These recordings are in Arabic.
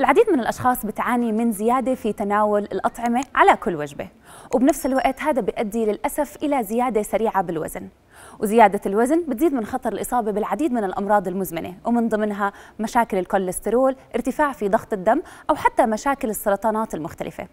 العديد من الأشخاص بتعاني من زيادة في تناول الأطعمة على كل وجبة وبنفس الوقت هذا بيؤدي للأسف إلى زيادة سريعة بالوزن وزيادة الوزن بتزيد من خطر الإصابة بالعديد من الأمراض المزمنة ومن ضمنها مشاكل الكوليسترول ارتفاع في ضغط الدم أو حتى مشاكل السرطانات المختلفة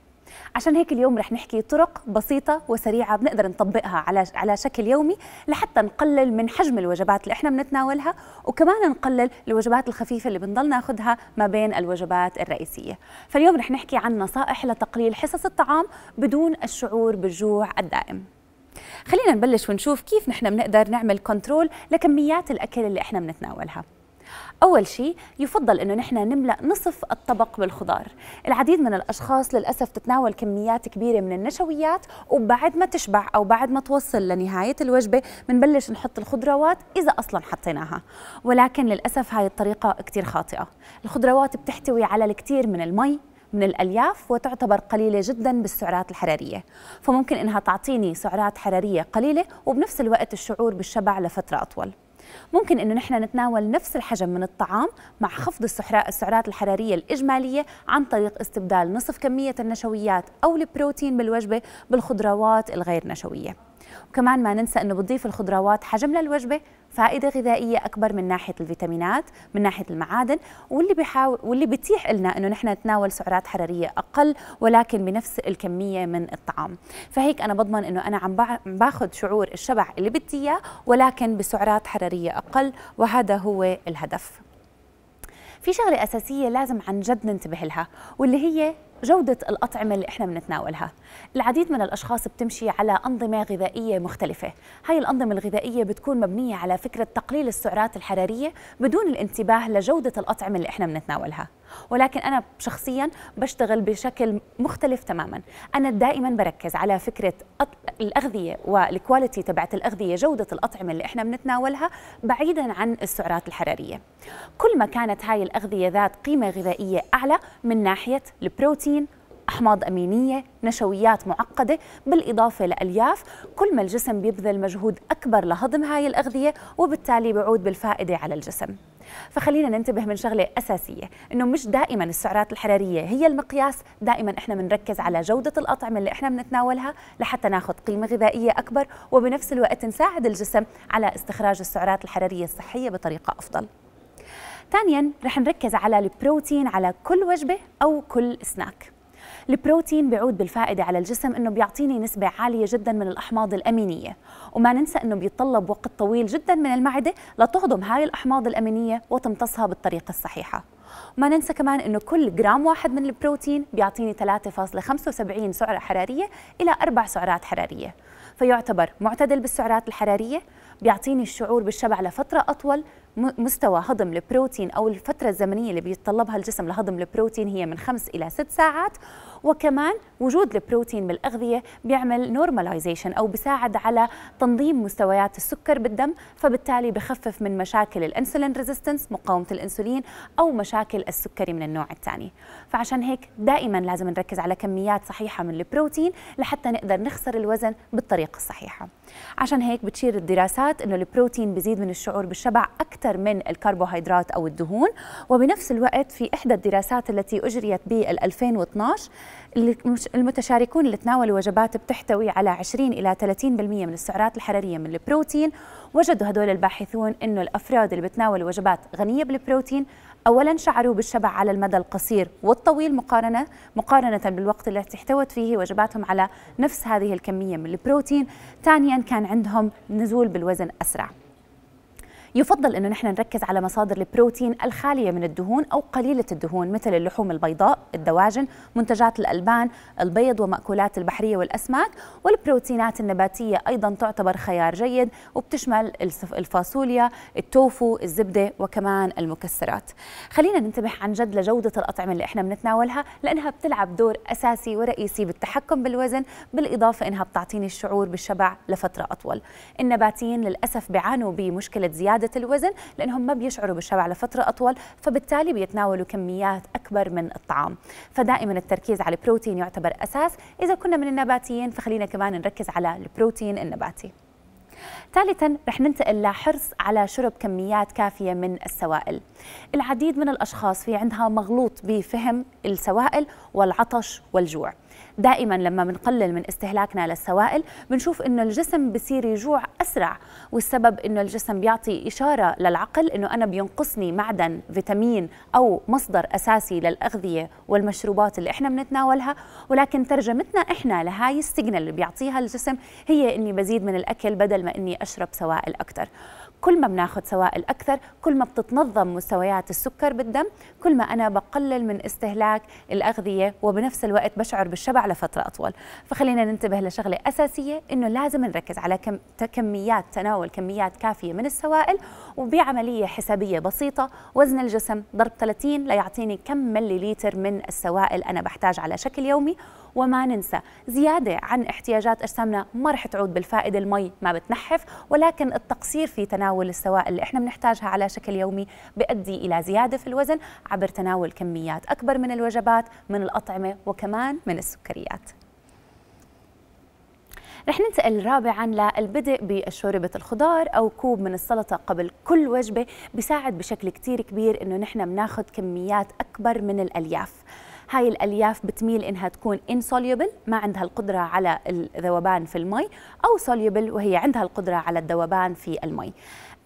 عشان هيك اليوم رح نحكي طرق بسيطة وسريعة بنقدر نطبقها على على شكل يومي لحتى نقلل من حجم الوجبات اللي احنا بنتناولها وكمان نقلل الوجبات الخفيفة اللي بنضل ناخذها ما بين الوجبات الرئيسية فاليوم رح نحكي عن نصائح لتقليل حصص الطعام بدون الشعور بالجوع الدائم خلينا نبلش ونشوف كيف نحن بنقدر نعمل كنترول لكميات الأكل اللي احنا بنتناولها أول شيء يفضل إنه نحن نملأ نصف الطبق بالخضار، العديد من الأشخاص للأسف تتناول كميات كبيرة من النشويات وبعد ما تشبع أو بعد ما توصل لنهاية الوجبة بنبلش نحط الخضروات إذا أصلا حطيناها، ولكن للأسف هاي الطريقة كتير خاطئة، الخضروات بتحتوي على الكثير من المي من الألياف وتعتبر قليلة جدا بالسعرات الحرارية فممكن إنها تعطيني سعرات حرارية قليلة وبنفس الوقت الشعور بالشبع لفترة أطول ممكن انه نحن نتناول نفس الحجم من الطعام مع خفض السعرات الحراريه الاجماليه عن طريق استبدال نصف كميه النشويات او البروتين بالوجبه بالخضروات الغير نشويه وكمان ما ننسى أنه بتضيف الخضروات حجم للوجبة فائدة غذائية أكبر من ناحية الفيتامينات من ناحية المعادن واللي بيحاول واللي بتيح لنا أنه نحن نتناول سعرات حرارية أقل ولكن بنفس الكمية من الطعام فهيك أنا بضمن أنه أنا عم باخذ شعور الشبع اللي بدي إياه ولكن بسعرات حرارية أقل وهذا هو الهدف في شغله اساسيه لازم عن جد ننتبه لها واللي هي جودة الأطعمة اللي إحنا بنتناولها العديد من الأشخاص بتمشي على أنظمة غذائية مختلفة هاي الأنظمة الغذائية بتكون مبنية على فكرة تقليل السعرات الحرارية بدون الانتباه لجودة الأطعمة اللي إحنا بنتناولها ولكن أنا شخصيا بشتغل بشكل مختلف تماما أنا دائما بركز على فكرة الاغذيه والكواليتي تبعت الاغذيه جوده الاطعمه اللي احنا بنتناولها بعيدا عن السعرات الحراريه كل ما كانت هاي الاغذيه ذات قيمه غذائيه اعلى من ناحيه البروتين أحماض أمينية نشويات معقدة بالإضافة لألياف كل ما الجسم بيبذل مجهود أكبر لهضم هاي الأغذية وبالتالي بيعود بالفائدة على الجسم فخلينا ننتبه من شغلة أساسية إنه مش دائما السعرات الحرارية هي المقياس دائما إحنا بنركز على جودة الأطعمة اللي إحنا بنتناولها لحتى ناخذ قيمة غذائية أكبر وبنفس الوقت نساعد الجسم على استخراج السعرات الحرارية الصحية بطريقة أفضل ثانيا رح نركز على البروتين على كل وجبة أو كل سناك البروتين بيعود بالفائدة على الجسم أنه بيعطيني نسبة عالية جدا من الأحماض الأمينية وما ننسى أنه بيتطلب وقت طويل جدا من المعدة لتهضم هاي الأحماض الأمينية وتمتصها بالطريقة الصحيحة وما ننسى كمان انه كل جرام واحد من البروتين بيعطيني 3.75 سعره حراريه الى أربع سعرات حراريه فيعتبر معتدل بالسعرات الحراريه بيعطيني الشعور بالشبع لفتره اطول مستوى هضم البروتين أو الفترة الزمنية اللي بيتطلبها الجسم لهضم البروتين هي من خمس إلى ست ساعات وكمان وجود البروتين بالأغذية بيعمل نورماليزيشن أو بيساعد على تنظيم مستويات السكر بالدم فبالتالي بخفف من مشاكل الأنسولين ريزيستنس مقاومة الأنسولين أو مشاكل السكري من النوع الثاني فعشان هيك دائما لازم نركز على كميات صحيحة من البروتين لحتى نقدر نخسر الوزن بالطريقة الصحيحة عشان هيك بتشير الدراسات أنه البروتين بيزيد من الشعور بالشبع أكثر أكثر من الكربوهيدرات أو الدهون وبنفس الوقت في إحدى الدراسات التي أجريت بال 2012 المتشاركون اللي تناولوا وجبات بتحتوي على 20 إلى 30% من السعرات الحرارية من البروتين وجدوا هدول الباحثون أنه الأفراد اللي بتناولوا وجبات غنية بالبروتين اولا شعروا بالشبع على المدى القصير والطويل مقارنه مقارنه بالوقت الذي احتوت فيه وجباتهم على نفس هذه الكميه من البروتين ثانيا كان عندهم نزول بالوزن اسرع يفضل أنه نحن نركز على مصادر البروتين الخالية من الدهون أو قليلة الدهون مثل اللحوم البيضاء الدواجن منتجات الألبان البيض ومأكولات البحرية والأسماك والبروتينات النباتية أيضا تعتبر خيار جيد وبتشمل الفاصوليا التوفو الزبدة وكمان المكسرات خلينا ننتبه عن جد لجودة الأطعمة اللي احنا بنتناولها لأنها بتلعب دور أساسي ورئيسي بالتحكم بالوزن بالإضافة أنها بتعطيني الشعور بالشبع لفترة أطول النباتيين للأسف بيعانوا بمشكلة زيادة زيادة الوزن لأنهم ما بيشعروا بالشبع لفترة أطول فبالتالي بيتناولوا كميات أكبر من الطعام فدائما التركيز على البروتين يعتبر أساس إذا كنا من النباتيين فخلينا كمان نركز على البروتين النباتي ثالثا رح ننتقل لحرص على شرب كميات كافية من السوائل العديد من الأشخاص في عندها مغلوط بفهم السوائل والعطش والجوع دائما لما بنقلل من استهلاكنا للسوائل بنشوف انه الجسم بصير يجوع اسرع والسبب انه الجسم بيعطي اشاره للعقل انه انا بينقصني معدن فيتامين او مصدر اساسي للاغذيه والمشروبات اللي احنا بنتناولها ولكن ترجمتنا احنا لهاي السيجنال اللي بيعطيها الجسم هي اني بزيد من الاكل بدل ما اني اشرب سوائل اكثر كل ما بناخذ سوائل اكثر كل ما بتتنظم مستويات السكر بالدم كل ما انا بقلل من استهلاك الاغذيه وبنفس الوقت بشعر بالشبع لفتره اطول فخلينا ننتبه لشغله اساسيه انه لازم نركز على كم كميات تناول كميات كافيه من السوائل وبعمليه حسابيه بسيطه وزن الجسم ضرب 30 ليعطيني كم ملي لتر من السوائل انا بحتاج على شكل يومي وما ننسى زيادة عن احتياجات أجسامنا ما رح تعود بالفائدة المي ما بتنحف ولكن التقصير في تناول السوائل اللي احنا بنحتاجها على شكل يومي بيؤدي إلى زيادة في الوزن عبر تناول كميات أكبر من الوجبات من الأطعمة وكمان من السكريات رح ننتقل رابعا للبدء بشوربة الخضار أو كوب من السلطة قبل كل وجبة بيساعد بشكل كتير كبير إنه نحن بناخد كميات أكبر من الألياف هاي الالياف بتميل انها تكون انسوليبل ما عندها القدره على الذوبان في المي او سوليبل وهي عندها القدره على الذوبان في المي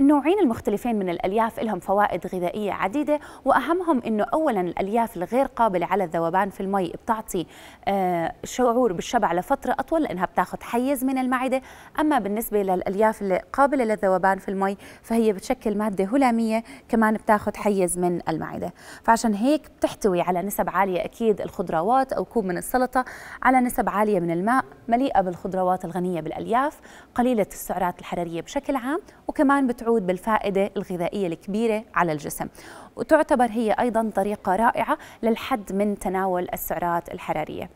النوعين المختلفين من الألياف لهم فوائد غذائية عديدة وأهمهم أنه أولا الألياف الغير قابلة على الذوبان في المي بتعطي آه، شعور بالشبع لفترة أطول لأنها بتاخذ حيز من المعدة أما بالنسبة للألياف القابله للذوبان في المي فهي بتشكل مادة هلامية كمان بتاخذ حيز من المعدة فعشان هيك بتحتوي على نسب عالية أكيد أكيد الخضروات أو كوب من السلطة على نسب عالية من الماء مليئة بالخضروات الغنية بالألياف قليلة السعرات الحرارية بشكل عام وكمان بتعود بالفائدة الغذائية الكبيرة على الجسم وتعتبر هي أيضا طريقة رائعة للحد من تناول السعرات الحرارية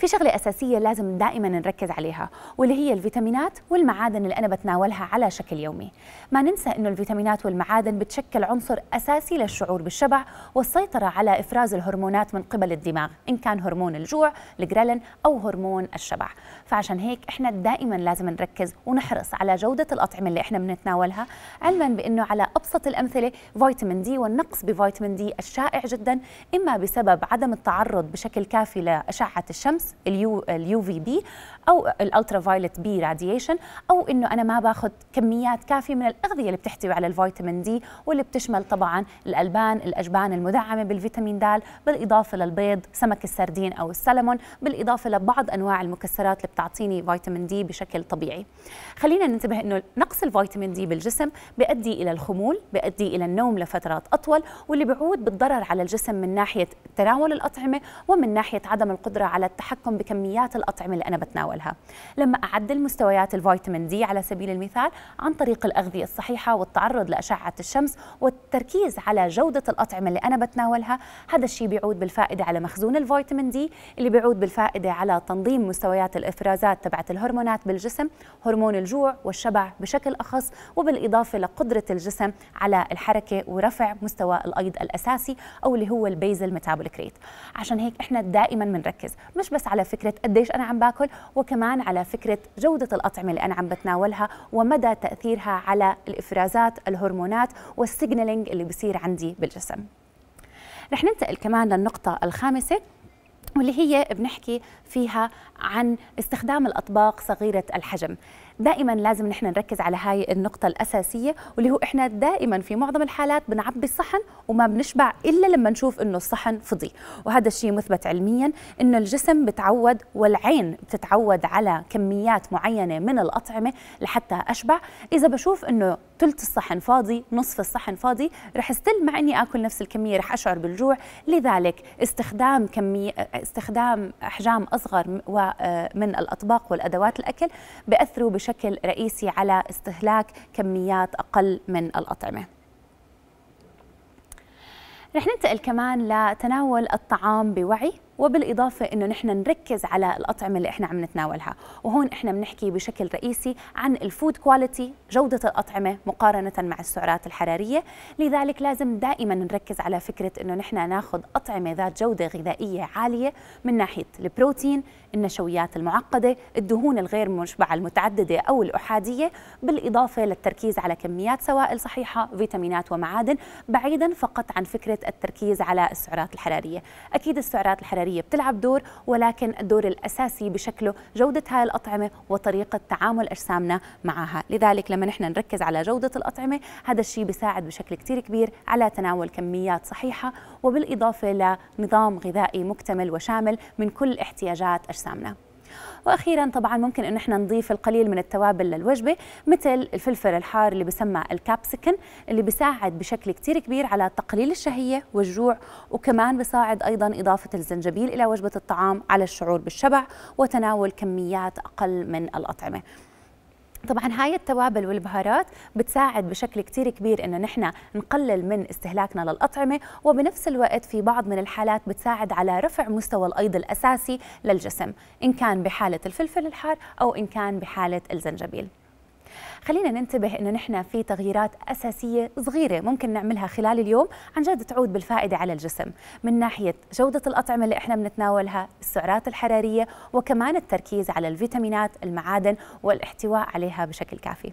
في شغله اساسيه لازم دائما نركز عليها واللي هي الفيتامينات والمعادن اللي انا بتناولها على شكل يومي ما ننسى انه الفيتامينات والمعادن بتشكل عنصر اساسي للشعور بالشبع والسيطره على افراز الهرمونات من قبل الدماغ ان كان هرمون الجوع الجرالين او هرمون الشبع فعشان هيك احنا دائما لازم نركز ونحرص على جوده الاطعمه اللي احنا بنتناولها علما بانه على ابسط الامثله فيتامين دي والنقص بفيتامين دي الشائع جدا اما بسبب عدم التعرض بشكل كافي لاشعه الشمس اليو اليو في بي او الالترا فايلت بي راديشن او انه انا ما باخذ كميات كافيه من الاغذيه اللي بتحتوي على الفيتامين دي واللي بتشمل طبعا الالبان الاجبان المدعمه بالفيتامين د بالاضافه للبيض سمك السردين او السلمون بالاضافه لبعض انواع المكسرات اللي بتعطيني فيتامين دي بشكل طبيعي خلينا ننتبه انه نقص الفيتامين دي بالجسم بيؤدي الى الخمول بيؤدي الى النوم لفترات اطول واللي بيعود بالضرر على الجسم من ناحيه تناول الاطعمه ومن ناحيه عدم القدره على التحكم التحكم بكميات الأطعمة اللي أنا بتناولها لما أعدل مستويات الفيتامين دي على سبيل المثال عن طريق الأغذية الصحيحة والتعرض لأشعة الشمس والتركيز على جودة الأطعمة اللي أنا بتناولها هذا الشيء بيعود بالفائدة على مخزون الفيتامين دي اللي بيعود بالفائدة على تنظيم مستويات الإفرازات تبعت الهرمونات بالجسم هرمون الجوع والشبع بشكل أخص وبالإضافة لقدرة الجسم على الحركة ورفع مستوى الأيض الأساسي أو اللي هو البيزل ميتابوليك ريت عشان هيك إحنا دائما بنركز مش بس بس على فكره قديش انا عم باكل وكمان على فكره جوده الاطعمه اللي انا عم بتناولها ومدى تاثيرها على الافرازات الهرمونات والسيجنالينج اللي بصير عندي بالجسم رح ننتقل كمان للنقطه الخامسه واللي هي بنحكي فيها عن استخدام الاطباق صغيره الحجم دائما لازم نحن نركز على هاي النقطة الأساسية واللي هو إحنا دائما في معظم الحالات بنعبي الصحن وما بنشبع إلا لما نشوف إنه الصحن فضي وهذا الشيء مثبت علميا إنه الجسم بتعود والعين بتتعود على كميات معينة من الأطعمة لحتى أشبع إذا بشوف إنه ثلث الصحن فاضي نصف الصحن فاضي رح استل مع إني آكل نفس الكمية رح أشعر بالجوع لذلك استخدام كمية استخدام أحجام أصغر آه، من الأطباق والأدوات الأكل بأثروا بشكل بشكل رئيسي على استهلاك كميات أقل من الأطعمة رح ننتقل كمان لتناول الطعام بوعي وبالاضافه انه نحن نركز على الاطعمه اللي احنا عم نتناولها وهون احنا بنحكي بشكل رئيسي عن الفود كواليتي جوده الاطعمه مقارنه مع السعرات الحراريه لذلك لازم دائما نركز على فكره انه نحن ناخذ اطعمه ذات جوده غذائيه عاليه من ناحيه البروتين النشويات المعقده الدهون الغير مشبعه المتعدده او الاحاديه بالاضافه للتركيز على كميات سوائل صحيحه فيتامينات ومعادن بعيدا فقط عن فكره التركيز على السعرات الحراريه اكيد السعرات الحراريه السكرية بتلعب دور ولكن الدور الأساسي بشكله جودة هاي الأطعمة وطريقة تعامل أجسامنا معها لذلك لما نحن نركز على جودة الأطعمة هذا الشيء بيساعد بشكل كتير كبير على تناول كميات صحيحة وبالإضافة لنظام غذائي مكتمل وشامل من كل احتياجات أجسامنا واخيرا طبعا ممكن انه احنا نضيف القليل من التوابل للوجبه مثل الفلفل الحار اللي بسمى الكابسيكن اللي بيساعد بشكل كتير كبير على تقليل الشهيه والجوع وكمان بيساعد ايضا اضافه الزنجبيل الى وجبه الطعام على الشعور بالشبع وتناول كميات اقل من الاطعمه طبعا هاي التوابل والبهارات بتساعد بشكل كتير كبير انه نحن نقلل من استهلاكنا للاطعمه وبنفس الوقت في بعض من الحالات بتساعد على رفع مستوى الايض الاساسي للجسم ان كان بحاله الفلفل الحار او ان كان بحاله الزنجبيل خلينا ننتبه انه نحن في تغييرات اساسيه صغيره ممكن نعملها خلال اليوم عن جد تعود بالفائده على الجسم من ناحيه جوده الاطعمه اللي احنا بنتناولها السعرات الحراريه وكمان التركيز على الفيتامينات المعادن والاحتواء عليها بشكل كافي